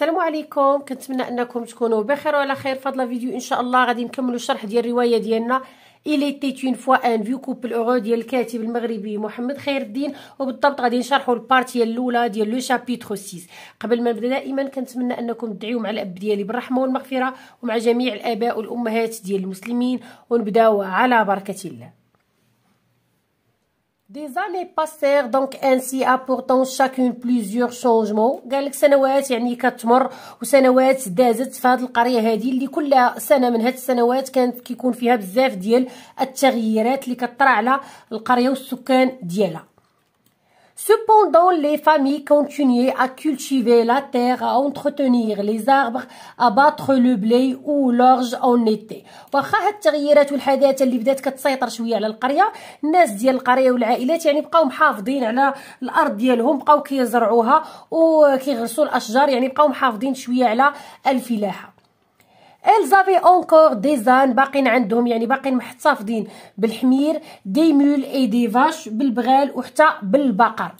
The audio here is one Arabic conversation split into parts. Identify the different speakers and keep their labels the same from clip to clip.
Speaker 1: السلام عليكم كنتمنى انكم تكونوا بخير وعلى خير في هذا الفيديو ان شاء الله غادي نكملوا الشرح ديال الروايه ديالنا إلي تيت اون فوا ان فيو كوبل اورو ديال الكاتب المغربي محمد خير الدين وبالضبط غادي نشرحوا البارتي الاولى ديال لو شابيترو 6 قبل ما نبدا دائما كنتمنى انكم تدعيو مع الاب ديالي بالرحمه والمغفره ومع جميع الاباء والامهات ديال المسلمين ونبداو على بركه الله Des années passèrent donc ainsi apportant chacune plusieurs changements قال سنوات يعني كتمر وسنوات دازت في هذه القريه هذه اللي كل سنه من هاد السنوات كانت كيكون فيها بزاف ديال التغييرات اللي كطرى على القريه والسكان ديالها Cependant, les familles continuaient à cultiver la terre, à entretenir les arbres, à battre le blé ou l'orge en été. واخا هاد التغييرات والحداثه اللي بدات كتسيطر شويه على القريه الناس ديال القريه والعائلات يعني بقاو محافظين على الارض ديالهم بقاو كيزرعوها وكيغرسوا الاشجار يعني بقاو محافظين شويه على الفلاحه الزافي اونكور دي باقين عندهم يعني باقين محتفظين بالحمير دي مول اي دي فاش بالبغال وحتى بالبقر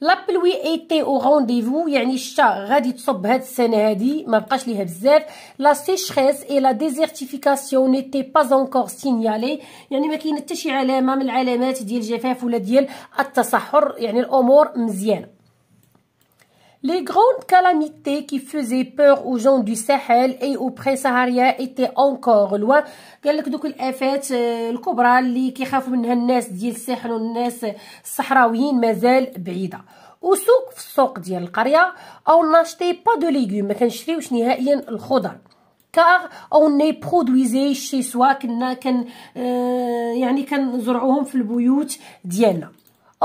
Speaker 1: لابلوي ايتي او رونديفو يعني الشتا غادي تصب هاد السنه هادي ما بقاش ليها بزاف لا سيشريس اي لا ديزيرتيفيكاسيون نيتي با انكور سينيالي يعني ما كاين حتى شي علامه من العلامات ديال الجفاف ولا ديال التصحر يعني الامور مزيانه Les grandes calamités qui faisaient peur aux gens du Sahel et au pre saharien étaient encore loin قال لك دوك الافات الكبرى اللي كيخافوا منها الناس ديال الساحل والناس الصحراويين مازال بعيده وسوق في السوق ديال القريه او ناشتي با دو ليغوم ما كنشريوش نهائيا الخضر كار او ني برودويزي شي سوا كنا كن يعني كنزرعوهم في البيوت ديالنا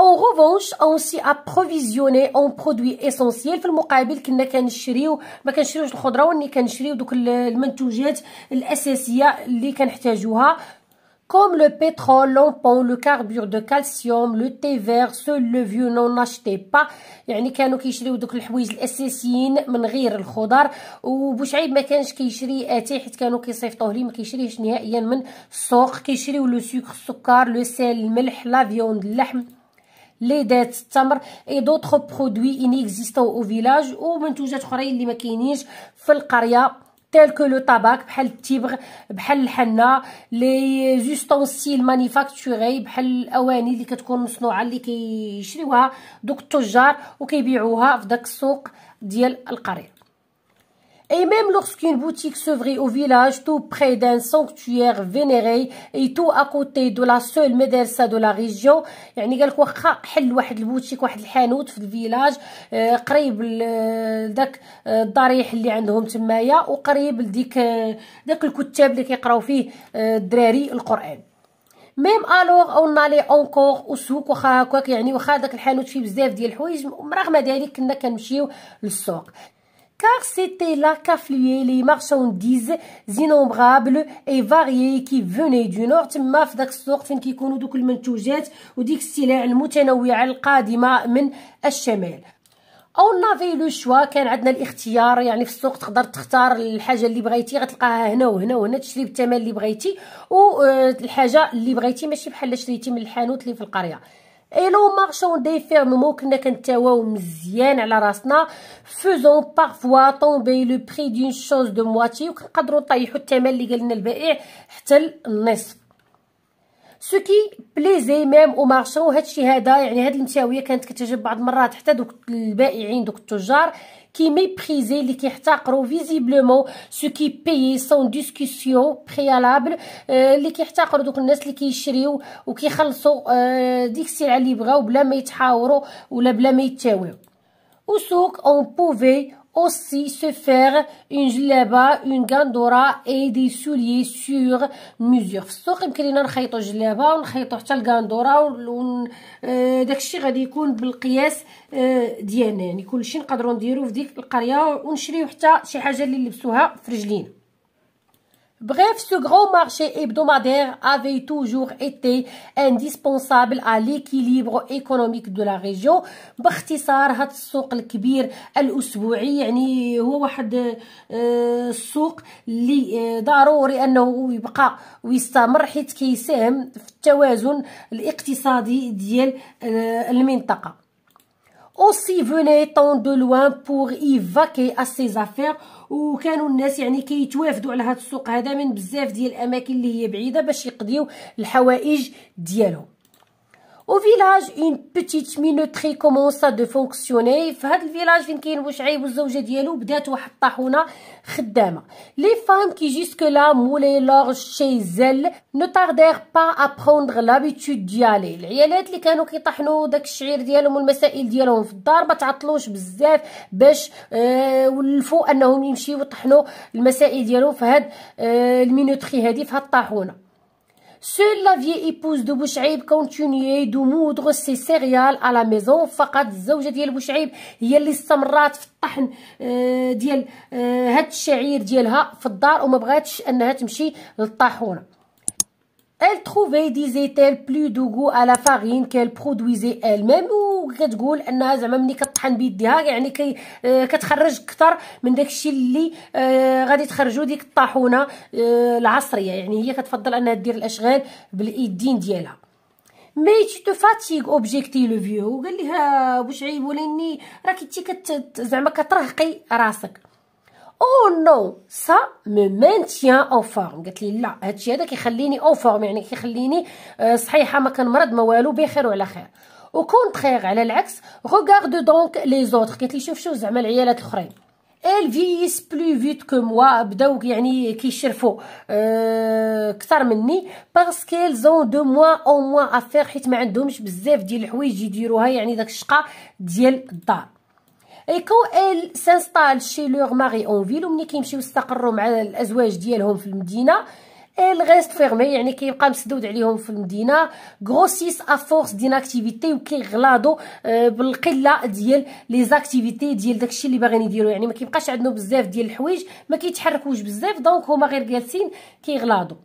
Speaker 1: او غوفونش سي ابروفيزيوني اون برودوي اسونسييل في المقابل كنا كنشريو ما كنشريوش الخضره وني كنشريو دوك المنتوجات الاساسيه اللي كنحتاجوها comme le pétrole, l'empon, لو كاربور دو كالسيوم لو تي فير سو le vieux n'en achetez يعني كانوا كيشريو دوك الحوايج الاساسيين من غير الخضر وبوشعيب ما كانش كيشري اتاي حيت كانوا كيصيفطوه ليه ما كيشريهش نهائيا من السوق كيشريو لو سكر السكر لو سيل الملح لا فيوند اللحم لي دات التمر اي دوطخ برودوي انيكزيستو او فيلاج منتوجات اخرى اللي ما كاينينش في القريه تيل كو لو طباك بحال التبغ بحال الحنه لي زوستونسيل مانيفاكتوري بحال الاواني اللي كتكون مصنوعه اللي كيشريوها دوك التجار وكيبيعوها في داك السوق ديال القريه Et même lorsqu'une boutique s'ouvrit au village, tout près d'un sanctuaire vénéré et tout à côté de la seule médersa de la région, يعني قالك واخا حل واحد البوتيك واحد الحانوت في الفيلاج آه، قريب لذاك الضريح آه، اللي عندهم تمايا وقريب لديك ذاك آه، الكتاب اللي كيقراو فيه الدراري القران ميم الوغ اون نالي اونكور وسوق واخا هكاك يعني واخا داك الحانوت فيه بزاف ديال الحوايج رغم ذلك كنا كنمشيو للسوق car c'était là qu'affluaient les marchandises innombrables et variées qui venaient du nord تما في داك السوق فين كيكونوا دوك المنتوجات وديك السلع المتنوعه القادمه من الشمال او نافي لو شوا كان عندنا الاختيار يعني في السوق تقدر تختار الحاجه اللي بغيتي غتلقاها هنا وهنا وهنا تشري بالثمن اللي بغيتي والحاجه اللي بغيتي ماشي بحال شريتي من الحانوت اللي في القريه اي لو دي فيرمو كنا كنتاواو مزيان على راسنا فوزون بارفوا طومبي لو بري دون شوز دو مواتي وكنقدروا نطيحوا الثمن اللي قالنا البائع حتى النصف سو كي بليزي ميم او مارشون هادشي هذا يعني هاد المساويه كانت كتعجب بعض المرات حتى دوك البائعين دوك التجار qui méprisaient, les qui visiblement ceux qui payaient sans discussion préalable, euh, les qui احتقروا دوك الناس اللي كيشريو وكيخلصوا ديك السلعه اللي بغاو بلا ما يتحاوروا ولا بلا ما يتساويو وسوق اون بوفي aussi se faire une جلابة une gandora et des souliers sur mesure في السوق لينا نخيطو جلابة ونخيطو حتى الغندورة ون داكشي غادي يكون بالقياس ديالنا يعني كلشي نقدرو نديرو في ديك القريه ونشريو حتى شي حاجه اللي نلبسوها في رجلينا Bref, ce grand marché hebdomadaire avait toujours été indispensable à l'équilibre économique de la région باختصار هذا السوق الكبير الأسبوعي يعني هو واحد السوق آه، اللي آه، ضروري أنه يبقى ويستمر حيت كيساهم في التوازن الاقتصادي ديال آه، المنطقة aussi venait étant de loin pour y vaquer à ses affaires وكانوا الناس يعني كيتوافدوا على هذا السوق هذا من بزاف ديال الاماكن اللي هي بعيده باش يقضيو الحوائج ديالهم Au village, une petite minoterie commença de fonctionner. في هذا الفيلاج فين كاين بوشعيب والزوجة ديالو بدات واحد الطاحونه خدامة. لي فام كي jusque لا مولي leur chez elles ne tardèrent pas à prendre l'habitude العيالات اللي كانوا كيطحنوا داك الشعير ديالهم والمسائل ديالهم في الدار ما تعطلوش بزاف باش آه ولفوا انهم يمشيو يطحنوا المسائل ديالهم في هاد آه المينوتري هادي في هاد الطاحونه Seule la vieille épouse de Bouchaïb continuait de moudre ses céréales à la maison فقط الزوجة ديال بوشعيب هي اللي استمرات في الطحن ديال هاد الشعير ديالها في الدار وما بغاتش انها تمشي للطاحونه elle trouvait disait-elle plus de goût à la farine qu'elle produisait elle-même كتقول انها زعما ملي كطحن بيديها يعني كي آه كتخرج اكثر من داكشي اللي آه غادي تخرجوا ديك الطاحونه آه العصريه يعني هي كتفضل انها دير الاشغال باليدين ديالها مي تي تو فاتيغ اوبجيكتي لو فيو قال ليها واش عيب ولاني راكي تي زعما كترهقي راسك او نو سا مو مانتيان او فورم قالت لي لا هادشي هذا كيخليني او فورم يعني كيخليني آه، صحيحه ما كنمرض ما والو بخير وعلى خير او كونترير على العكس غوكاردو دونك لي زوتر قالت لي شوف شوف زعما العيالات الاخرين ال فيس بلو فيت كو موا بداو يعني كيشرفوا اكثر آه، مني باسكو زون دو موا او موا افير حيت ما عندهمش بزاف ديال الحوايج يديروها يعني داك الشقه ديال الدار اي كون سانستال شي لوغ ماري اون فيل ومني كيمشيو يستقروا مع الازواج ديالهم في المدينه الغيست فيرمي يعني كيبقى مسدود عليهم في المدينه غروسيس ا فورس ديناكتيفيتي وكيغلاضوا آه، بالقله ديال لي زاكتيفيتي ديال داكشي اللي باغيين يديروا يعني ما كيبقاش عندهم بزاف ديال الحوايج ما كيتحركوش بزاف دونك هما غير جالسين كيغلاضوا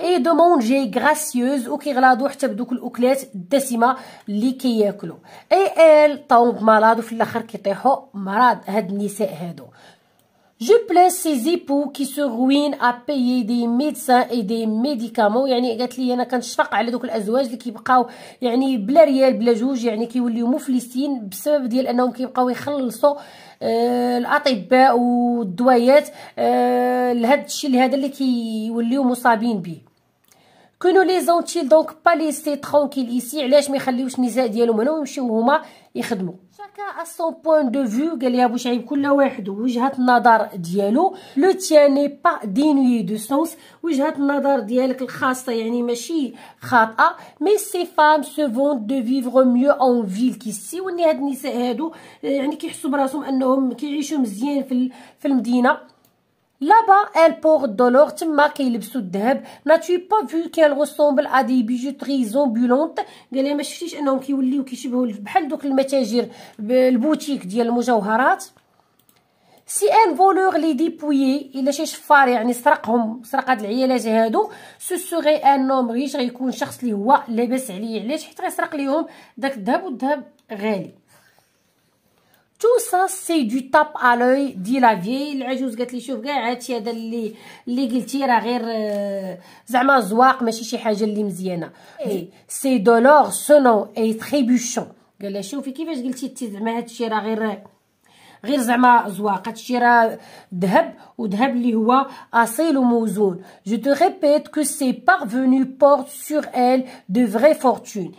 Speaker 1: اي دومون جاي غراسيوز وكيغلاضو حتى بدوك الاكلات الدسمه اللي كياكلوا اي ال طاوب مرض وفي الاخر كيطيحوا مرض هاد النساء هادو Je plains ces époux qui se ruinent à payer des médecins et des médicaments يعني قالت لي انا كنشفق على دوك الازواج اللي كيبقاو يعني بلا ريال بلا جوج يعني كيوليو مفلسين بسبب ديال انهم كيبقاو يخلصوا آه الاطباء والدوايات آه لهذا الشيء لهذا اللي كيوليو مصابين به كونو لي زونتيل دونك با سي ترونكيل ايسي علاش ما يخليوش النساء ديالهم هنا ويمشيو هما يخدموا شاكا سون بوين دو فيو قال لي ابو شعيب كل واحد وجهه النظر ديالو لو تياني با دينوي دو سونس وجهه النظر ديالك الخاصه يعني ماشي خاطئه مي سي فام سو فون دو فيفغ ميو اون فيل كيسي وني هاد النساء هادو يعني كيحسوا براسهم انهم كيعيشوا مزيان في في المدينه لابا ان elle porte تما كيلبسو الذهب tu با فيو qu'elle ressemble à des bijouteries زومبولونت قال لي ما شفتيش انهم كيوليو كيشبهوا بحال دوك المتاجر البوتيك ديال المجوهرات سي ان فولور لي ديبويي الا شي شفار يعني سرقهم سرق هاد العيالات هادو سو سوغي ان نوم ريش غيكون شخص اللي هو لاباس عليه علاش حيت غيسرق ليهم داك الذهب والذهب غالي tout ça c'est du tap à l'œil dit la vieille, l'aigus hein, qu'elle euh, c'est de l'or et trébuchant hein, je te répète que c'est parvenu porte sur elle de vraies fortunes.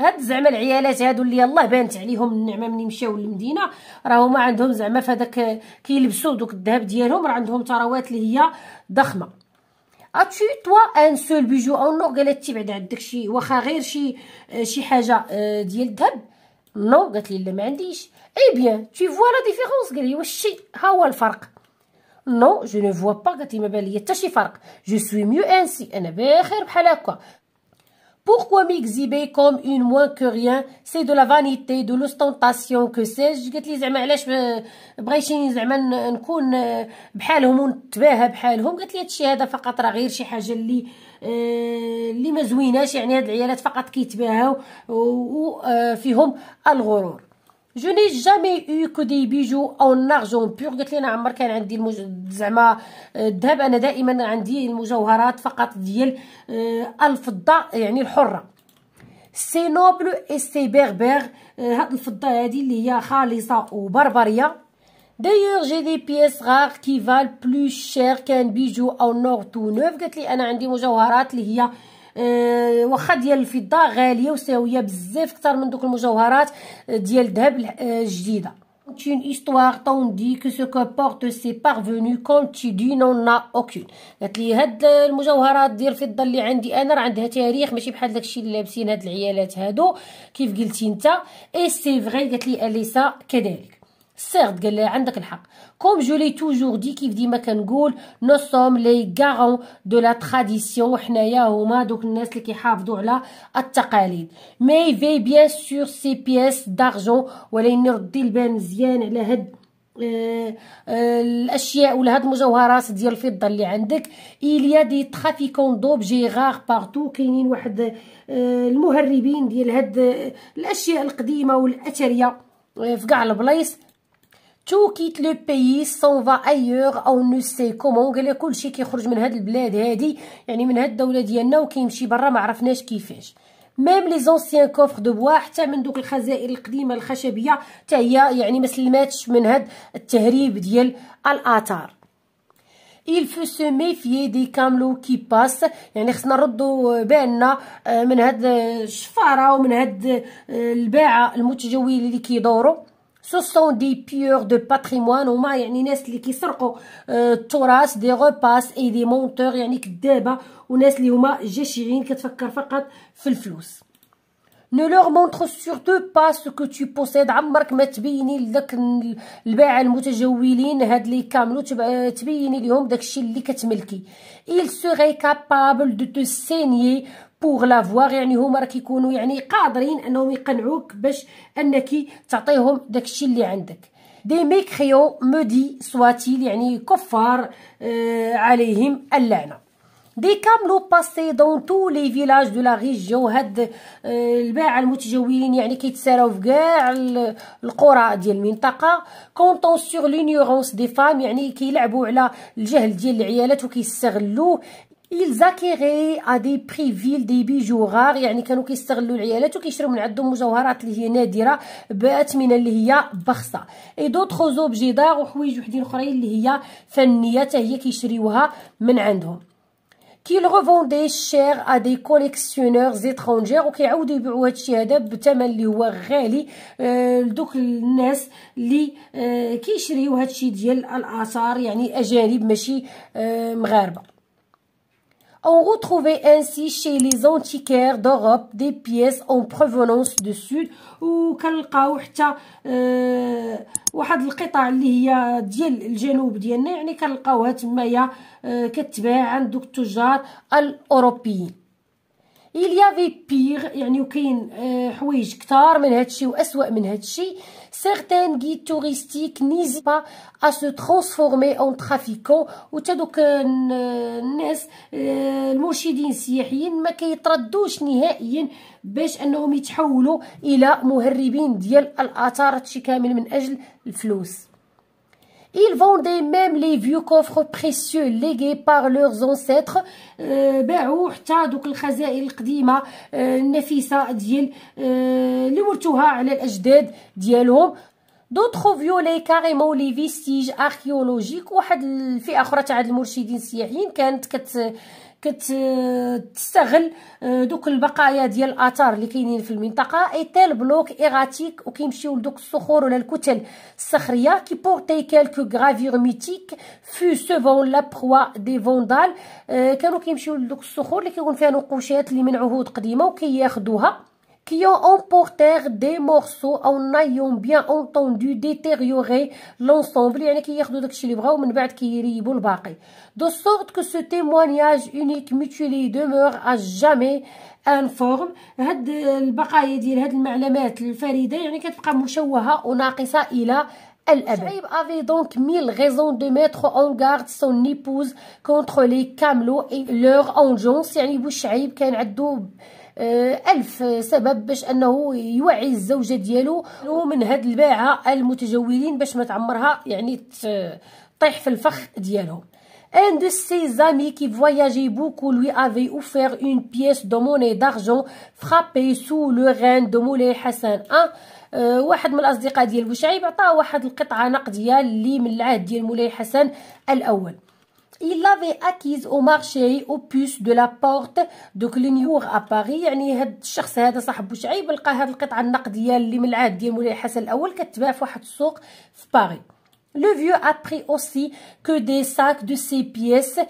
Speaker 1: هاد زعما العيالات هادو اللي الله بانت عليهم النعمه ملي مشاو للمدينه راهو ما عندهم زعما فداك كيلبسوا دوك الذهب ديالهم راه عندهم ثروات اللي هي ضخمه اتشي توا ان سول بيجو او نو قالت لي بعد عندك شي واخا غير شي شي حاجه آه، ديال الذهب نو قالت لي لا ما عنديش اي بيان تي فوا لا ديفيرونس قال لي واش شي ها هو الفرق نو جو نو فوا با قالت لي ما بان لي حتى شي فرق جو سوي ميو انسي انا بخير بحال هكا Pourquoi m'exhiber comme une moins que rien C'est de la vanité, de l'ostentation, que sais-je قالت لي زعما علاش بغيتيني زعما نكون بحالهم ونتباهى بحالهم قالت لي هادشي هذا فقط راه غير شي حاجه اللي اللي ما زويناش يعني هاد العيالات فقط كيتباهاو وفيهم الغرور جو ني جامي او كو دي بيجو او نارجون بور قلت لي انا عمر كان عندي المج... زعما الذهب آه، انا دائما عندي المجوهرات فقط ديال آه، الفضه يعني الحره سي نوبل اي سي بيربير هاد الفضه هادي اللي هي خالصه وبربريه دايوغ جي دي بيس غار كي فال بلو شير كان بيجو او نور تو نوف قالت لي انا عندي مجوهرات اللي هي آه، واخا ديال الفضه غاليه وساويه بزاف اكثر من دوك المجوهرات آه، ديال الذهب آه، الجديده une histoire tandis que ce que portent ces parvenus dis n'en a aucune قالت لي هاد المجوهرات ديال الفضه اللي عندي انا راه عندها تاريخ ماشي بحال داكشي اللي لابسين هاد العيالات هادو كيف قلتي انت اي سي فري قالت لي اليسا كذلك سيرت قال لها عندك الحق كوم جو لي توجور دي كيف ديما كنقول نو سوم لي غارون دو لا تراديسيون حنايا هما دوك الناس اللي كيحافظوا على التقاليد مي في بيان سور سي بيس دارجون ولا ردي البال مزيان على هاد آه، آه، الاشياء ولا هاد المجوهرات ديال الفضه اللي عندك ايليا دي ترافيكون دوبجي غار بارتو كاينين واحد آه، المهربين ديال هاد الاشياء القديمه والاثريه في كاع البلايص تو كيت لو بيي سونفا ايور او نو سي كومون قال كلشي كيخرج من هاد البلاد هادي يعني من هاد الدوله ديالنا وكيمشي برا ما عرفناش كيفاش ميم لي زونسيان كوفر دو بوا حتى من دوك الخزائر القديمه الخشبيه حتى هي يعني ما سلماتش من هاد التهريب ديال الاثار il faut se méfier des camelots qui passent يعني خصنا نردو بالنا آه، من هاد الشفاره ومن هاد آه، الباعه المتجولين اللي كيدوروا سو سون دي بيور دو باتريموان هما يعني ناس اللي كيسرقوا التراث دي غوباس اي دي مونتور يعني كدابه وناس اللي هما جشعين كتفكر فقط في الفلوس ne leur montre surtout pas ce que tu possèdes عمرك ما تبيني لذاك الباعة المتجولين هاد اللي كاملو تبيني لهم داكشي اللي كتملكي il serait capable de te saigner بوغ لافوار يعني هما راه كيكونوا يعني قادرين انهم يقنعوك باش انك تعطيهم داكشي اللي عندك دي ميكخيو مودي سواتيل يعني كفار آه عليهم اللعنه دي كاملو باسي دون تو لي فيلاج دو لا ريجيون هاد آه، الباعة المتجولين يعني كيتساراو في كاع القرى ديال المنطقة كونطون سور لينيغونس دي فام يعني كيلعبوا على الجهل ديال العيالات وكيستغلوه ils acquéraient à des prix vil des bijoux يعني كانوا كيستغلوا العيالات وكيشريو من عندهم مجوهرات اللي هي نادره باثمنه اللي هي بخصه اي دوطخ زوبجي دار وحوايج وحدين اخرين اللي هي فنيه حتى هي كيشريوها من عندهم كي ريفوندي شير ا دي كوليكسيونورز ايترونجير وكيعاودوا يبيعوا هادشي هذا بثمن اللي هو غالي آه، لدوك الناس اللي آه، كيشريو هادشي ديال الاثار يعني اجانب ماشي آه، مغاربه On retrouvait ainsi chez les antiquaires d'Europe des pièces en provenance du sud كنلقاو حتى أه واحد القطع اللي هي ديال الجنوب ديالنا يعني كنلقاوها تمايا أه كتباع عند التجار الاوروبيين il y avait pire يعني وكاين أه حوايج كثار من هادشي واسوا من هادشي certains guides touristiques n'hésitent pas à se transformer en trafiquants وتا دوك الناس المرشدين السياحيين ما كيتردوش نهائيا باش انهم يتحولوا الى مهربين ديال الاثار هادشي كامل من اجل الفلوس Ils vendaient même les vieux coffres précieux légués par leurs ancêtres euh, باعوا حتى دوك الخزائن القديمه آه، النفيسه ديال آه، اللي ورثوها على الاجداد ديالهم دوطخو فيولي كاريمون لي فيستيج اركيولوجيك واحد الفئه اخرى تاع المرشدين السياحيين كانت كت كتستغل آه، دوك البقايا ديال الاثار اللي كاينين في المنطقه تيل بلوك ايغاتيك وكيمشيو لدوك الصخور ولا الكتل الصخريه كي بورتي كالكو غرافير ميتيك فو سوفون لا بروا دي فوندال كانوا كيمشيو لدوك الصخور اللي كيكون فيها نقوشات اللي من عهود قديمه وكياخذوها qui en emportèrent des morceaux en ayant bien entendu détériorer l'ensemble يعني كياخذوا داكشي اللي بغاو من بعد كيريبوا الباقي de sorte que ce témoignage unique mutuelé demeure à jamais انفورم هاد البقايا ديال هاد المعلومات الفريده يعني كتبقى مشوهه وناقصه الى Shaib avait donc mille raisons de mettre en garde son épouse contre les camelots et leur engeance. يعني بو شعيب كان عنده آه، ألف سبب باش أنه يوعي الزوجة ديالو من هاد الباعة المتجولين باش ما تعمرها يعني تطيح في الفخ ديالهم Un de ses amis qui voyageait beaucoup lui avait offert une pièce de monnaie d'argent frappée sous le rein de Moulay Hassan I. Euh, واحد من الاصدقاء ديال بوشعيب عطاه واحد القطعه نقديه اللي من العهد ديال مولاي حسن الاول il l'avait acquise au marché au puce de la porte de Clignour à Paris يعني هاد الشخص هذا صاحب شعيب لقى هاد القطعه النقديه اللي من العهد ديال مولاي حسن الاول كتباع في واحد السوق في باريس Le vieux a pris aussi que des sacs de ces pièces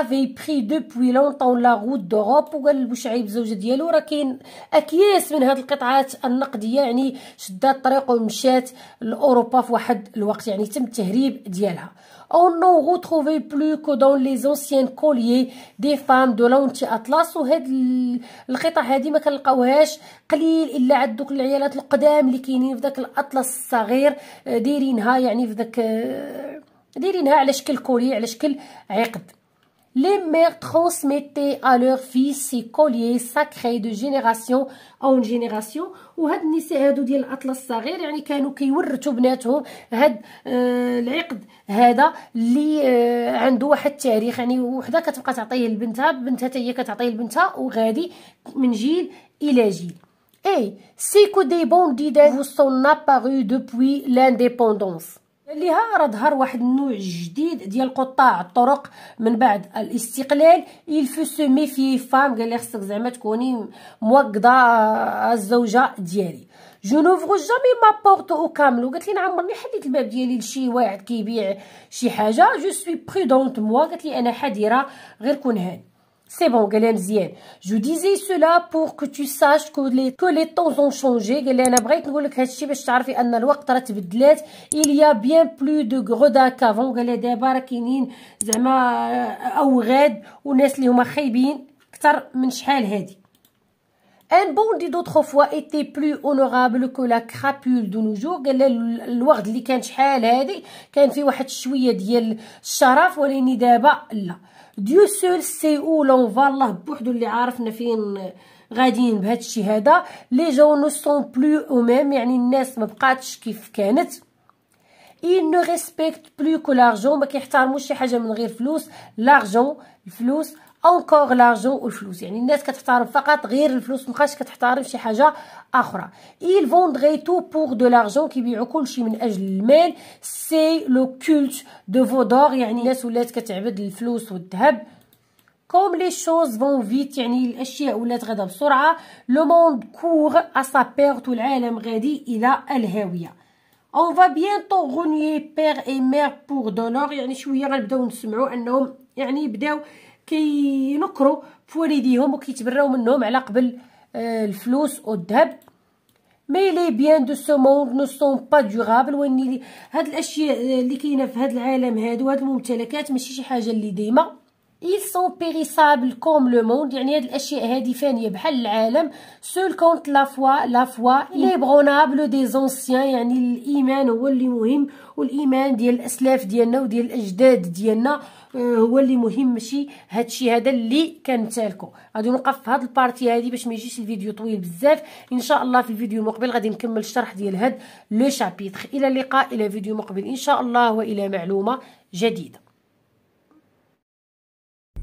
Speaker 1: avaient pris depuis longtemps la route d'Europe ou وقال لبوشعيب الزوجة ديالو راه كاين أكياس من هاد القطعات النقدية يعني شدات طريق ومشات لأوروبا في واحد الوقت يعني تم التهريب ديالها on n'en retrouvait plus que dans les anciens colliers des femmes de لونتي اطلس وهاد الخيطه هادي ما كنلقاوهاش قليل الا عند دوك العيالات القدام اللي كاينين في داك الاطلس الصغير آه، دايرينها يعني في داك آه، دايرينها على شكل كولي على شكل عقد les mères transmettaient à leurs fils ces colliers sacrés de génération en génération وهاد النساء هادو ديال الاطلس الصغير يعني كانوا كيورثوا بناتهم هاد آه العقد هذا اللي آه عنده واحد التاريخ يعني وحده كتبقى تعطيه لبنتها بنتها حتى هي كتعطيه لبنتها وغادي من جيل الى جيل اي سيكو دي بونديدات vous sont apparus depuis l'indépendance ليها راه ظهر واحد النوع جديد ديال قطاع الطرق من بعد الاستقلال يلفو سو ميفي فام قال لي خصك زعما تكوني موقده الزوجه ديالي جو نوفغو جامي ما بورتو كاملو قالت لي نعم عمرني حديت الباب ديالي لشي واحد كيبيع شي حاجه جو سوي بريدونت موا قالت لي انا حذره غير كون هاني C'est bon, Galen Zien. Je disais cela pour que tu saches que les, que les temps ont changé. Galen, بغيت نقول لك هادشي باش تعرفي ان الوقت راه تبدلات. Il y a bien plus de غدا qu'avant. قال دابا راه كاينين زعما اوغاد وناس اللي هما خايبين اكثر من شحال هادي. Un bandit d'autrefois était plus honorable que la crapule de nos jours قال الوغد اللي كان شحال هادي كان فيه واحد شويه ديال الشرف ولكن دابا لا ديو سول سي او لونفا الله بوحدو اللي عارفنا فين غاديين بهذا الشيء هذا لي جو نو سون بلو ميم يعني الناس ما بقاتش كيف كانت il ne respecte plus que l'argent ما كيحترموش شي حاجه من غير فلوس l'argent الفلوس اونكور لارجون والفلوس يعني الناس كتحترم فقط غير الفلوس مابقاش كتحترم شي حاجه اخرى il vendrait تو بوغ دو لارجون كيبيعوا كلشي من اجل المال سي لو كولت دو فودور يعني الناس ولات كتعبد الفلوس والذهب كوم لي شوز فون فيت يعني الاشياء ولات غدا بسرعه لو موند كور ا سا بيرت والعالم غادي الى الهاويه اون فا bientôt renier père et mère pour de يعني شويه غنبداو نسمعوا انهم يعني بداو كينكروا في والديهم وكيتبراو منهم على قبل آه، الفلوس والذهب مي لي بيان دو سو موند نو سون با دورابل وين هاد الاشياء اللي كاينه في هاد العالم هادو هاد الممتلكات ماشي شي حاجه اللي ديما ils sont périssables comme le monde يعني هاد الاشياء هادي فانيه بحال العالم سول كونت لا فوا لا فوا لي برونابل دي زونسيان يعني الايمان هو اللي مهم والايمان ديال الاسلاف ديالنا وديال الاجداد ديالنا آه، هو اللي مهم ماشي هادشي هذا اللي كنتالكو غادي نوقف في هاد البارتي هادي باش ما يجيش الفيديو طويل بزاف ان شاء الله في الفيديو المقبل غادي نكمل الشرح ديال هاد لو شابيتر الى اللقاء الى فيديو مقبل ان شاء الله والى معلومه جديده